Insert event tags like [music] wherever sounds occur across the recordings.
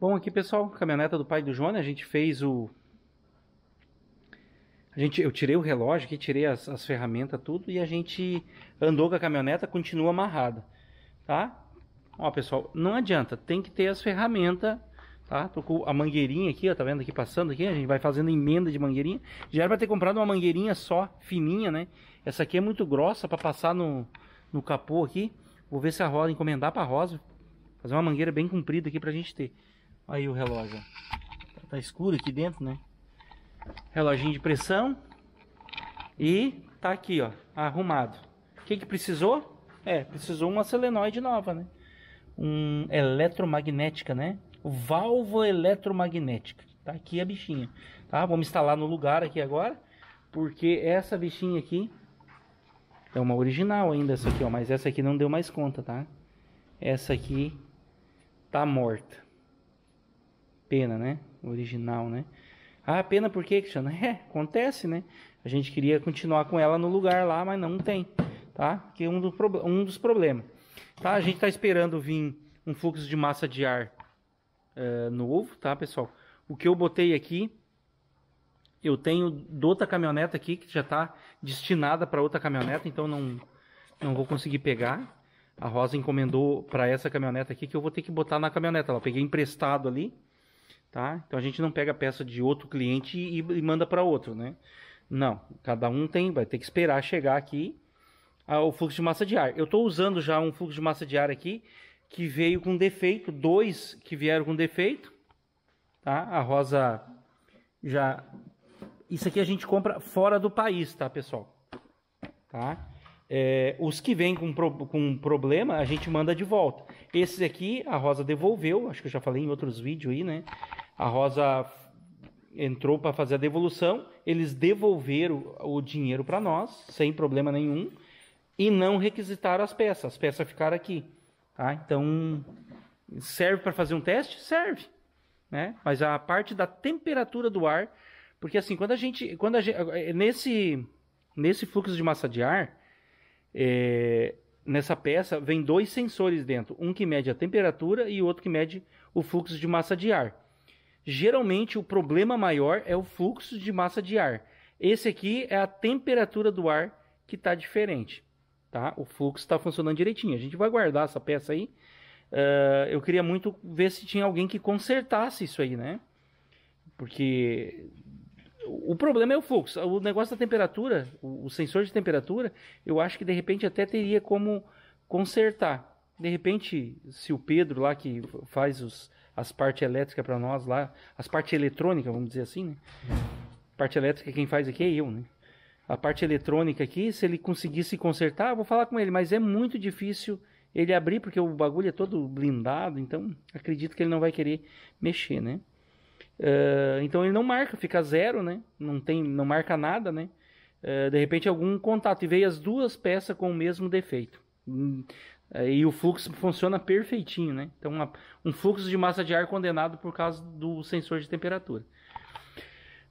Bom, aqui pessoal, caminhoneta do pai do João, a gente fez o... A gente, eu tirei o relógio aqui, tirei as, as ferramentas, tudo, e a gente andou com a caminhoneta, continua amarrada, tá? Ó pessoal, não adianta, tem que ter as ferramentas tá? Tô com a mangueirinha aqui, ó, tá vendo aqui passando aqui? A gente vai fazendo emenda de mangueirinha. Já era pra ter comprado uma mangueirinha só, fininha, né? Essa aqui é muito grossa para passar no, no capô aqui. Vou ver se a Rosa, encomendar pra Rosa, fazer uma mangueira bem comprida aqui pra gente ter. Aí o relógio. Tá, tá escuro aqui dentro, né? Reloginho de pressão. E tá aqui, ó, arrumado. O que que precisou? É, precisou uma selenoide nova, né? Um eletromagnética, né? Válvula eletromagnética. Tá aqui a bichinha. Tá? Vamos instalar no lugar aqui agora. Porque essa bichinha aqui é uma original ainda essa aqui, ó. Mas essa aqui não deu mais conta, tá? Essa aqui tá morta pena, né? Original, né? Ah, pena por quê, Cristiano? [laughs] É, acontece, né? A gente queria continuar com ela no lugar lá, mas não tem, tá? Que é um, do, um dos problemas. Tá? A gente está esperando vir um fluxo de massa de ar uh, novo, tá, pessoal? O que eu botei aqui, eu tenho outra caminhoneta aqui, que já está destinada para outra caminhoneta, então não, não vou conseguir pegar. A Rosa encomendou para essa caminhoneta aqui, que eu vou ter que botar na caminhoneta. Ela peguei emprestado ali tá? Então a gente não pega a peça de outro cliente e, e manda para outro, né? Não, cada um tem, vai ter que esperar chegar aqui ah, o fluxo de massa de ar. Eu estou usando já um fluxo de massa de ar aqui que veio com defeito, dois que vieram com defeito, tá? A rosa já isso aqui a gente compra fora do país, tá, pessoal? Tá? É, os que vêm com, pro, com problema, a gente manda de volta. Esses aqui, a Rosa devolveu, acho que eu já falei em outros vídeos aí, né? A Rosa entrou para fazer a devolução, eles devolveram o dinheiro para nós, sem problema nenhum, e não requisitaram as peças. As peças ficaram aqui. Tá? Então, serve para fazer um teste? Serve. Né? Mas a parte da temperatura do ar, porque assim, quando a gente, quando a gente nesse, nesse fluxo de massa de ar, é, nessa peça, vem dois sensores dentro. Um que mede a temperatura e o outro que mede o fluxo de massa de ar geralmente o problema maior é o fluxo de massa de ar. Esse aqui é a temperatura do ar que está diferente. Tá? O fluxo está funcionando direitinho. A gente vai guardar essa peça aí. Uh, eu queria muito ver se tinha alguém que consertasse isso aí, né? Porque o problema é o fluxo. O negócio da temperatura, o sensor de temperatura, eu acho que de repente até teria como consertar. De repente, se o Pedro lá que faz os, as partes elétricas para nós lá, as partes eletrônicas, vamos dizer assim, né? Uhum. Parte elétrica quem faz aqui é eu, né? A parte eletrônica aqui, se ele conseguisse consertar, eu vou falar com ele, mas é muito difícil ele abrir porque o bagulho é todo blindado, então acredito que ele não vai querer mexer, né? Uh, então ele não marca, fica zero, né? Não tem, não marca nada, né? Uh, de repente algum contato e veio as duas peças com o mesmo defeito hum, é, e o fluxo funciona perfeitinho, né? Então, uma, um fluxo de massa de ar condenado por causa do sensor de temperatura.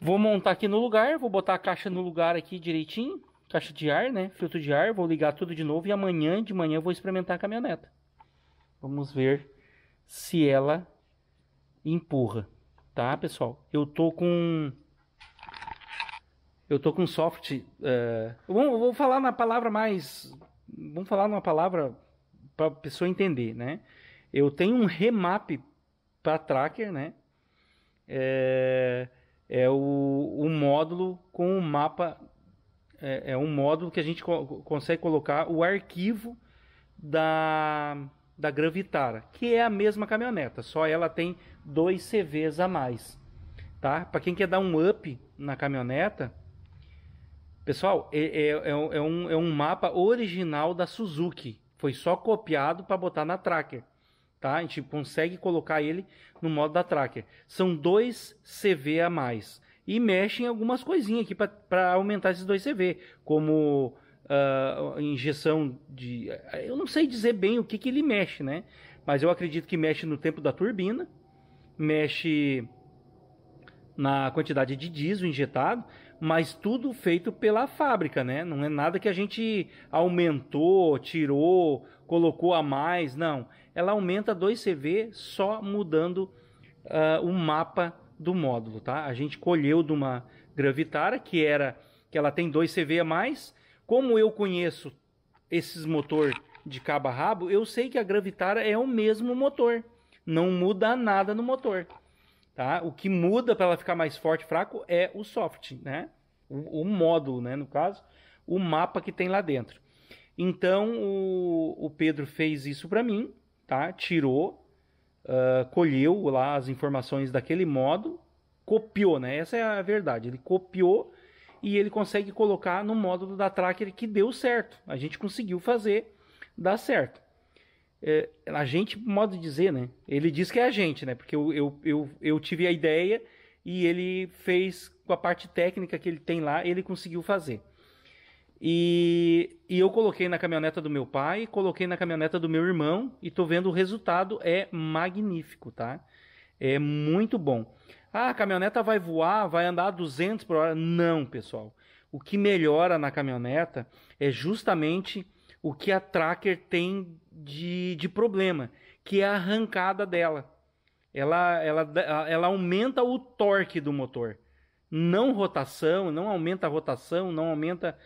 Vou montar aqui no lugar, vou botar a caixa no lugar aqui direitinho, caixa de ar, né? Filtro de ar, vou ligar tudo de novo e amanhã de manhã eu vou experimentar a caminhoneta. Vamos ver se ela empurra, tá, pessoal? Eu tô com eu tô com soft. Uh, vou falar na palavra mais. Vamos falar numa palavra para a pessoa entender, né? Eu tenho um remap para tracker, né? É, é o, o módulo com o mapa, é, é um módulo que a gente co consegue colocar o arquivo da, da Gravitara, que é a mesma caminhoneta, só ela tem dois CVs a mais, tá? Para quem quer dar um up na caminhoneta, pessoal, é, é, é, é um, é um mapa original da Suzuki, foi só copiado para botar na tracker. Tá? A gente consegue colocar ele no modo da tracker. São dois CV a mais. E mexem algumas coisinhas aqui para aumentar esses dois CV, como uh, injeção de. Eu não sei dizer bem o que, que ele mexe, né? Mas eu acredito que mexe no tempo da turbina, mexe na quantidade de diesel injetado, mas tudo feito pela fábrica, né? Não é nada que a gente aumentou, tirou, colocou a mais, não. Ela aumenta 2 CV só mudando uh, o mapa do módulo, tá? A gente colheu de uma Gravitara que era que ela tem 2 CV a mais. Como eu conheço esses motor de cabo a rabo, eu sei que a Gravitara é o mesmo motor. Não muda nada no motor. Tá? O que muda para ela ficar mais forte e fraco é o soft, né? O, o, módulo, né, no caso, o mapa que tem lá dentro. Então o, o Pedro fez isso para mim, tá? Tirou, uh, colheu lá as informações daquele módulo, copiou, né? Essa é a verdade. Ele copiou e ele consegue colocar no módulo da tracker que deu certo. A gente conseguiu fazer dar certo é, a gente, modo de dizer, né? Ele diz que é a gente, né? Porque eu, eu, eu, eu tive a ideia e ele fez com a parte técnica que ele tem lá, ele conseguiu fazer. E, e, eu coloquei na caminhoneta do meu pai, coloquei na caminhoneta do meu irmão e tô vendo o resultado é magnífico, tá? É muito bom. Ah, a caminhoneta vai voar, vai andar 200 por hora? Não, pessoal. O que melhora na caminhoneta é justamente o que a Tracker tem de, de problema, que é a arrancada dela. Ela, ela, ela aumenta o torque do motor. Não rotação, não aumenta a rotação, não aumenta.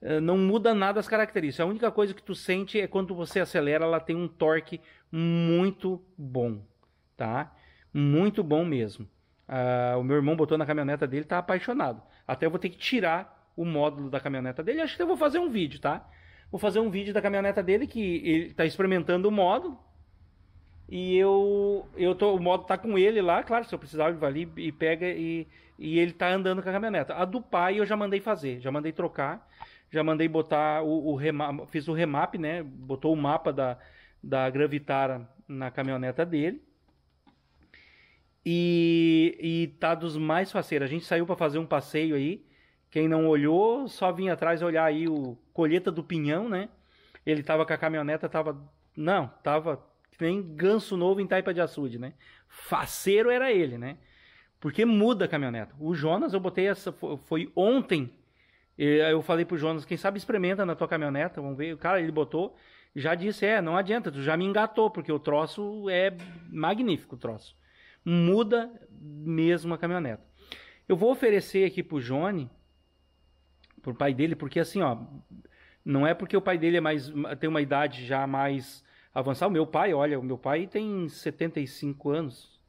Eh, não muda nada as características. A única coisa que tu sente é quando você acelera, ela tem um torque muito bom, tá? Muito bom mesmo. Uh, o meu irmão botou na caminhoneta dele, tá apaixonado. Até eu vou ter que tirar o módulo da caminhoneta dele. Acho que eu vou fazer um vídeo, tá? vou fazer um vídeo da caminhoneta dele que ele está experimentando o modo. E eu, eu tô, o modo tá com ele lá, claro, se eu precisar ele vai ali e pega e, e ele tá andando com a caminhoneta. A do pai eu já mandei fazer, já mandei trocar, já mandei botar o, o remap, fiz o remap, né? Botou o mapa da, da Gravitara na caminhoneta dele. E, e tá dos mais faceiros. A gente saiu para fazer um passeio aí quem não olhou, só vinha atrás olhar aí o colheita do pinhão, né? Ele tava com a caminhoneta, tava. Não, tava que nem ganso novo em Taipa de Açude, né? Faceiro era ele, né? Porque muda a caminhoneta. O Jonas, eu botei essa. Foi ontem. Eu falei pro Jonas, quem sabe experimenta na tua caminhoneta, vamos ver. O cara, ele botou. Já disse, é, não adianta, tu já me engatou, porque o troço é magnífico, o troço. Muda mesmo a caminhoneta. Eu vou oferecer aqui pro Johnny por pai dele, porque assim, ó, não é porque o pai dele é mais tem uma idade já mais avançada. O meu pai, olha, o meu pai tem 75 anos.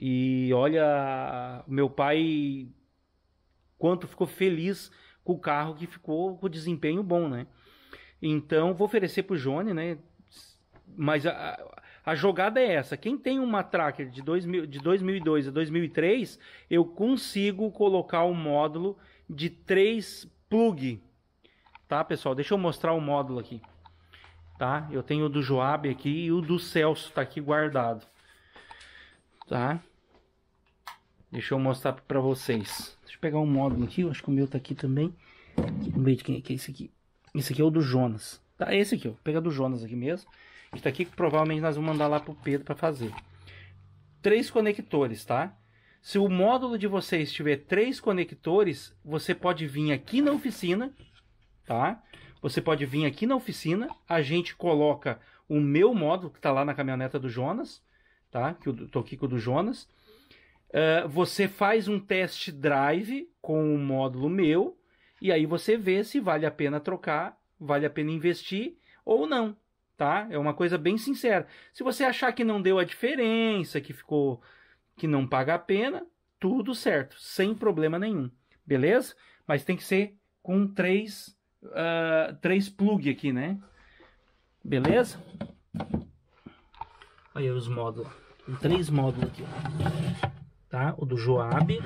E olha, o meu pai quanto ficou feliz com o carro que ficou com desempenho bom, né? Então, vou oferecer pro Johnny, né? Mas a, a jogada é essa. Quem tem uma tracker de, 2000, de 2002 a 2003, eu consigo colocar o um módulo de 3 plug. Tá, pessoal? Deixa eu mostrar o módulo aqui. Tá? Eu tenho o do Joab aqui e o do Celso tá aqui guardado. Tá? Deixa eu mostrar para vocês. Deixa eu pegar um módulo aqui, eu acho que o meu tá aqui também. Não meio de quem é que é esse aqui? Esse aqui é o do Jonas. Tá, esse aqui, ó. Pega do Jonas aqui mesmo. Está aqui que provavelmente nós vamos mandar lá pro Pedro para fazer. Três conectores, tá? Se o módulo de vocês tiver três conectores, você pode vir aqui na oficina, tá? Você pode vir aqui na oficina, a gente coloca o meu módulo que está lá na caminhoneta do Jonas, tá? Que eu tô aqui com o do Jonas. Uh, você faz um test drive com o módulo meu e aí você vê se vale a pena trocar, vale a pena investir ou não, tá? É uma coisa bem sincera. Se você achar que não deu a diferença, que ficou que não paga a pena, tudo certo, sem problema nenhum, beleza? Mas tem que ser com três, uh, três plug aqui, né? Beleza? Olha os módulos, tem três módulos aqui, tá? O do Joab,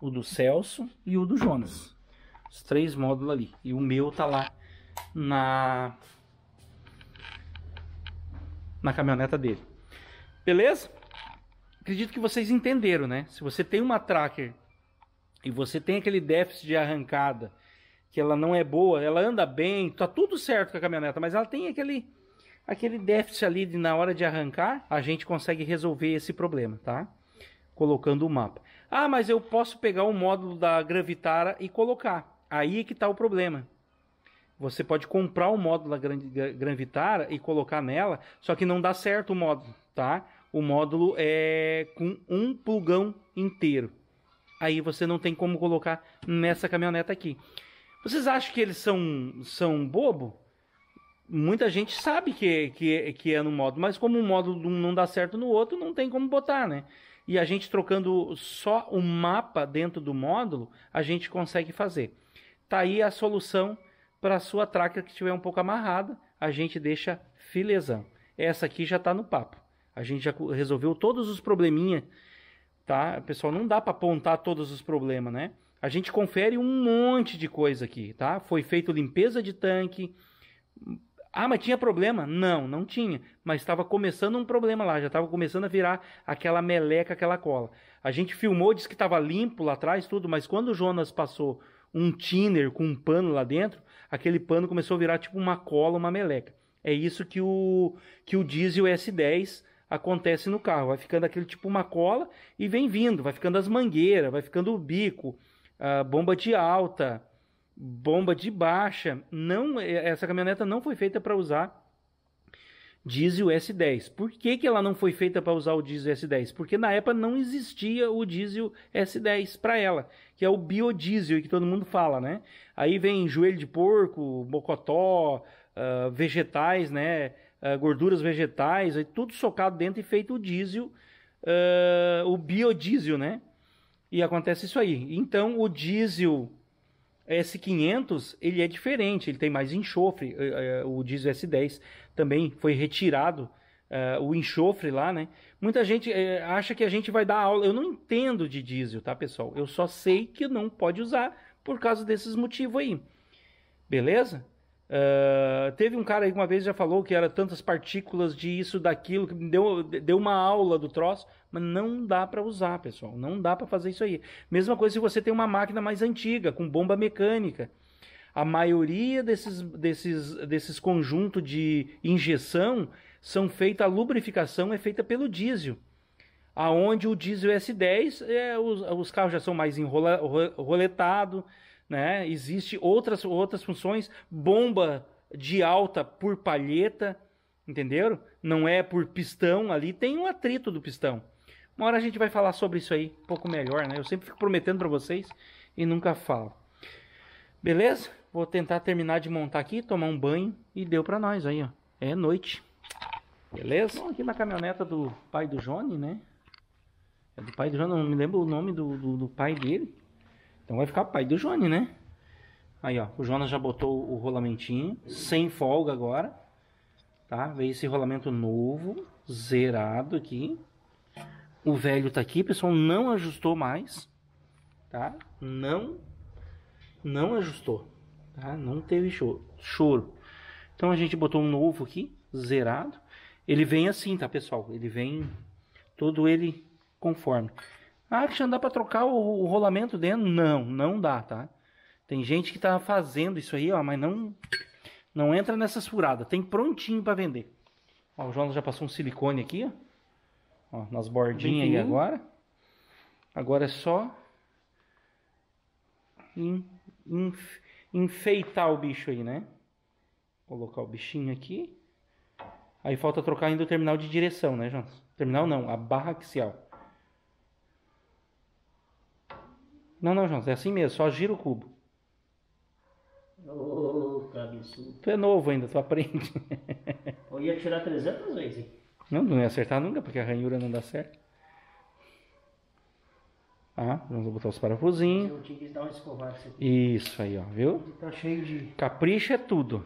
o do Celso e o do Jonas. Os três módulos ali. E o meu tá lá na na caminhoneta dele. Beleza? acredito que vocês entenderam, né? Se você tem uma tracker e você tem aquele déficit de arrancada, que ela não é boa, ela anda bem, tá tudo certo com a caminhoneta, mas ela tem aquele aquele déficit ali de, na hora de arrancar, a gente consegue resolver esse problema, tá? Colocando o mapa. Ah, mas eu posso pegar o módulo da Gravitara e colocar. Aí é que tá o problema. Você pode comprar o módulo da Gravitara e colocar nela, só que não dá certo o módulo, tá? o módulo é com um plugão inteiro. Aí você não tem como colocar nessa caminhoneta aqui. Vocês acham que eles são, são bobo? Muita gente sabe que, que, que é no módulo, mas como um módulo não dá certo no outro, não tem como botar, né? E a gente trocando só o mapa dentro do módulo, a gente consegue fazer. Tá aí a solução para a sua tracker que estiver um pouco amarrada, a gente deixa filezão. Essa aqui já está no papo. A gente já resolveu todos os probleminha, tá? Pessoal, não dá para apontar todos os problemas, né? A gente confere um monte de coisa aqui, tá? Foi feito limpeza de tanque. Ah, mas tinha problema? Não, não tinha. Mas estava começando um problema lá, já estava começando a virar aquela meleca, aquela cola. A gente filmou, disse que estava limpo lá atrás, tudo, mas quando o Jonas passou um thinner com um pano lá dentro, aquele pano começou a virar tipo uma cola, uma meleca. É isso que o, que o diesel S10 acontece no carro. Vai ficando aquele tipo uma cola e vem vindo, vai ficando as mangueiras, vai ficando o bico, a bomba de alta, bomba de baixa. Não, essa caminhoneta não foi feita para usar diesel S10. Por que, que ela não foi feita para usar o diesel S10? Porque na época não existia o diesel S10 para ela, que é o biodiesel que todo mundo fala, né? Aí vem joelho de porco, bocotó, uh, ah, vegetais, né? Eh, gorduras vegetais, aí tudo socado dentro e feito o diesel, uh, o biodiesel, né? E acontece isso aí. Então o diesel S500 ele é diferente, ele tem mais enxofre. Eh, o diesel S10 também foi retirado uh, o enxofre lá, né? Muita gente uh, acha que a gente vai dar aula. Eu não entendo de diesel, tá, pessoal? Eu só sei que não pode usar por causa desses motivos aí. Beleza? Uh, teve um cara aí uma vez já falou que era tantas partículas de isso, daquilo, que deu, deu uma aula do troço, mas não dá para usar, pessoal. Não dá para fazer isso aí. Mesma coisa se você tem uma máquina mais antiga, com bomba mecânica. A maioria desses, desses, desses conjuntos de injeção são feita, a lubrificação é feita pelo diesel. Aonde o diesel é S10, é, os, os carros já são mais enroletados. Enrola, né? Existe outras outras funções, bomba de alta por palheta, entenderam? Não é por pistão ali, tem um atrito do pistão. Uma hora a gente vai falar sobre isso aí um pouco melhor, né? Eu sempre fico prometendo para vocês e nunca falo. Beleza? Vou tentar terminar de montar aqui, tomar um banho e deu para nós aí, ó. É noite. Beleza? Bom, aqui na caminhoneta do pai do Johnny, né? É do pai do Johnny, não me lembro o nome do, do, do pai dele. Então vai ficar pai do Johnny, né? Aí, ó, o Jonas já botou o rolamentinho, sem folga agora, tá? Veio esse rolamento novo, zerado aqui. O velho tá aqui, pessoal, não ajustou mais, tá? Não, não ajustou, tá? Não teve choro. choro. Então a gente botou um novo aqui, zerado. Ele vem assim, tá, pessoal? Ele vem todo ele conforme. Ah, Christian, dá para trocar o, o, rolamento dentro? Não, não dá, tá? Tem gente que tá fazendo isso aí, ó, mas não não entra nessas furadas. Tem prontinho para vender. Ó, o Jonas já passou um silicone aqui, ó. ó nas bordinhas aí agora. Agora é só enfeitar o bicho aí, né? Colocar o bichinho aqui. Aí falta trocar ainda o terminal de direção, né, Jonas? Terminal não, a barra axial. Não, não, Jonas, é assim mesmo, só gira o cubo. Ô, oh, cabeçudo. Tu é novo ainda, tu aprende. [laughs] Eu ia tirar 300 vezes. Não, não ia acertar nunca, porque a ranhura não dá certo. Tá? Vamos botar os parafusinhos. Eu tinha que dar uma escovada Isso aí, ó, viu? tá cheio de... Capricho é tudo.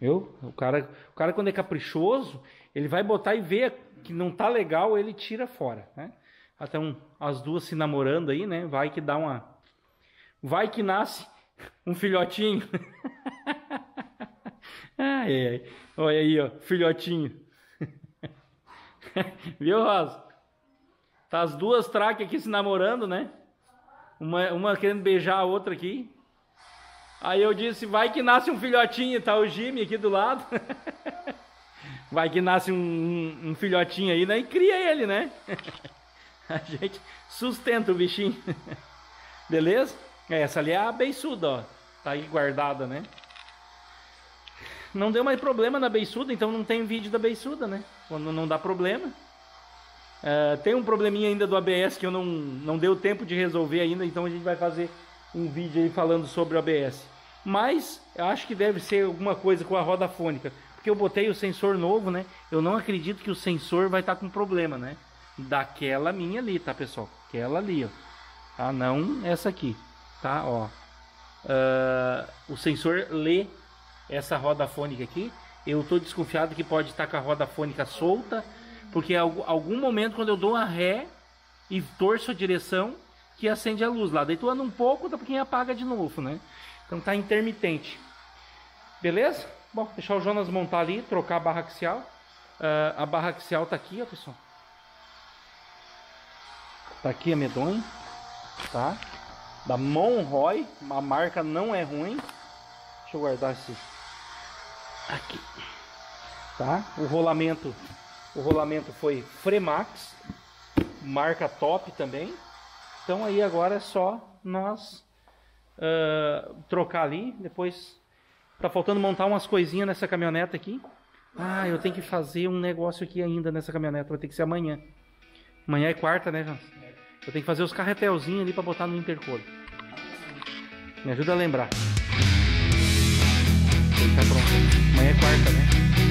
Viu? O cara, o cara quando é caprichoso, ele vai botar e vê que não tá legal, ele tira fora, né? até um, as duas se namorando aí, né? Vai que dá uma. Vai que nasce [laughs] um filhotinho. [laughs] ai, ai. Olha aí, ó, filhotinho. [laughs] Viu, Rosa? Tá as duas traques aqui se namorando, né? Uma, uma querendo beijar a outra aqui. Aí eu disse, vai que nasce um filhotinho, tá o Jimmy aqui do lado. vai que nasce um, um, um filhotinho aí, né? E cria ele, né? [laughs] A gente sustenta o bichinho. [laughs] Beleza? É, essa ali é a beiçuda, ó. Tá aí guardada, né? Não deu mais problema na beiçuda, então não tem vídeo da beiçuda, né? Quando não dá problema. Uh, tem um probleminha ainda do ABS que eu não, não deu tempo de resolver ainda, então a gente vai fazer um vídeo aí falando sobre o ABS. Mas eu acho que deve ser alguma coisa com a roda fônica, porque eu botei o sensor novo, né? Eu não acredito que o sensor vai estar tá com problema, né? daquela minha ali, tá, pessoal? Aquela ali, ó. Tá? Não essa aqui, tá? Ó. Uh, o sensor lê essa roda fônica aqui. Eu tô desconfiado que pode estar com a roda fônica solta, porque algum, algum momento quando eu dou a ré e torço a direção, que acende a luz lá. Deitando um pouco, daqui a pouquinho apaga de novo, né? Então tá intermitente. Beleza? Bom, deixar o Jonas montar ali, trocar a barra axial. Uh, a barra axial tá aqui, ó, pessoal. Tá aqui a medonha, tá? Da Monroy, uma marca não é ruim. Deixa eu guardar esse aqui, tá? O rolamento, o rolamento foi Fremax, marca top também. Então aí agora é só nós uh, trocar ali, depois tá faltando montar umas coisinhas nessa caminhoneta aqui. Ah, eu tenho que fazer um negócio aqui ainda nessa caminhoneta, vai ter que ser amanhã. Amanhã é quarta, né, Jans? Eu tenho que fazer os carretelzinhos ali para botar no intercolo. Me ajuda a lembrar. Tá pronto. Amanhã é quarta, né?